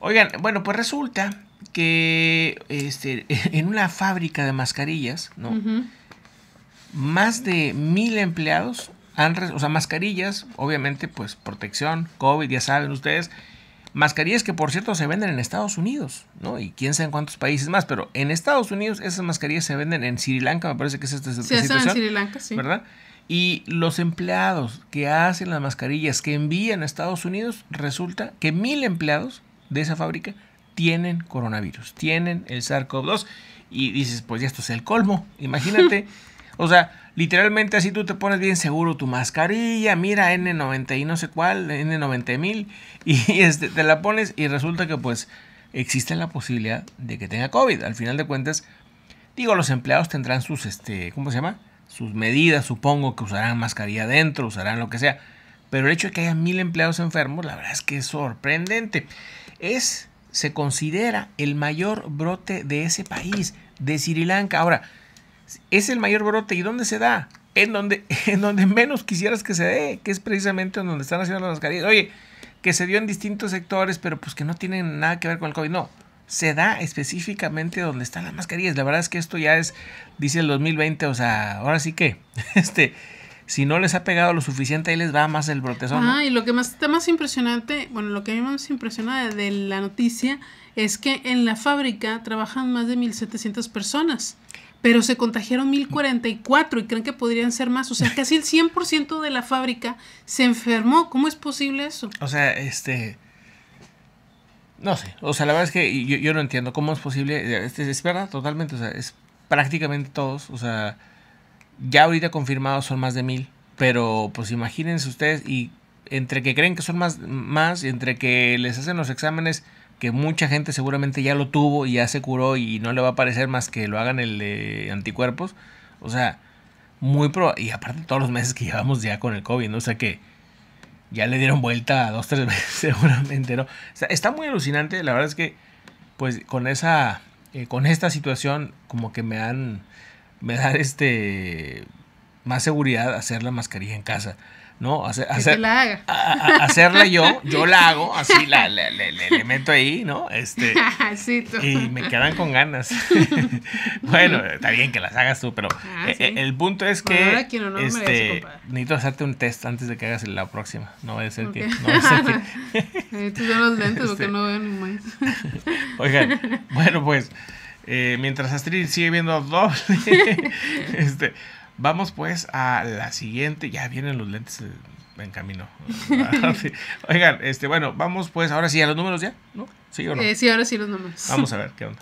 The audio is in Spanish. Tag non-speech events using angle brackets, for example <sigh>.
Oigan, bueno, pues resulta que este, <laughs> en una fábrica de mascarillas, ¿no? Más de mil empleados han, o sea, mascarillas, obviamente, pues protección, COVID, ya saben ustedes. Mascarillas que por cierto se venden en Estados Unidos, ¿no? Y quién sabe en cuántos países más, pero en Estados Unidos esas mascarillas se venden en Sri Lanka, me parece que es esta, esta sí, situación. en Sri Lanka, sí. ¿Verdad? Y los empleados que hacen las mascarillas que envían a Estados Unidos, resulta que mil empleados de esa fábrica tienen coronavirus, tienen el SARS-CoV-2 y dices, pues ya esto es el colmo, imagínate. <laughs> o sea, literalmente así tú te pones bien seguro tu mascarilla, mira N90 y no sé cuál, N90 mil, y <laughs> este, te la pones y resulta que pues existe la posibilidad de que tenga COVID. Al final de cuentas, digo, los empleados tendrán sus, este, ¿cómo se llama? Sus medidas, supongo que usarán mascarilla adentro, usarán lo que sea. Pero el hecho de que haya mil empleados enfermos, la verdad es que es sorprendente es, se considera el mayor brote de ese país, de Sri Lanka. Ahora, es el mayor brote. ¿Y dónde se da? En donde, <laughs> en donde menos quisieras que se dé, que es precisamente donde están haciendo las mascarillas. Oye, que se dio en distintos sectores, pero pues que no tienen nada que ver con el COVID. No, se da específicamente donde están las mascarillas. La verdad es que esto ya es, dice el 2020, o sea, ahora sí que, <laughs> este, si no les ha pegado lo suficiente, ahí les va más el brotezón. Ah, y lo que más está más impresionante, bueno, lo que a mí más impresiona de, de la noticia es que en la fábrica trabajan más de 1.700 personas pero se contagiaron 1044 y creen que podrían ser más. O sea, casi el 100% de la fábrica se enfermó. ¿Cómo es posible eso? O sea, este... No sé, o sea, la verdad es que yo, no entiendo cómo es posible, es, es, verdad, totalmente, o sea, es prácticamente todos, o sea, ya ahorita confirmados son más de mil. Pero pues imagínense ustedes y entre que creen que son más, más, entre que les hacen los exámenes, que mucha gente seguramente ya lo tuvo y ya se curó y no le va a parecer más que lo hagan el de anticuerpos. O sea, muy probable. Y aparte todos los meses que llevamos ya con el COVID, ¿no? O sea que ya le dieron vuelta dos, tres meses <laughs> seguramente, ¿no? O sea, está muy alucinante. La verdad es que, pues con esa, eh, con esta situación, como que me han me da este más seguridad hacer la mascarilla en casa. ¿no? Hacer, la haga. hacerla yo, <laughs> yo la hago, así la, le, meto ahí, ¿no? Este, <laughs> y me quedan con ganas. <laughs> bueno, está bien que las hagas tú, pero ah, e, e, el punto es que este, necesito hacerte un test antes de que hagas la próxima. No va a ser que... No Estos son los lentes porque este. no veo ni Oigan, bueno, pues... Eh, mientras Astrid sigue viendo doble, <laughs> este, vamos pues a la siguiente. Ya vienen los lentes en camino. <laughs> Oigan, este, bueno, vamos pues ahora sí a los números ya, ¿no? ¿Sí o no? Eh, sí, ahora sí los números. Vamos a ver qué onda.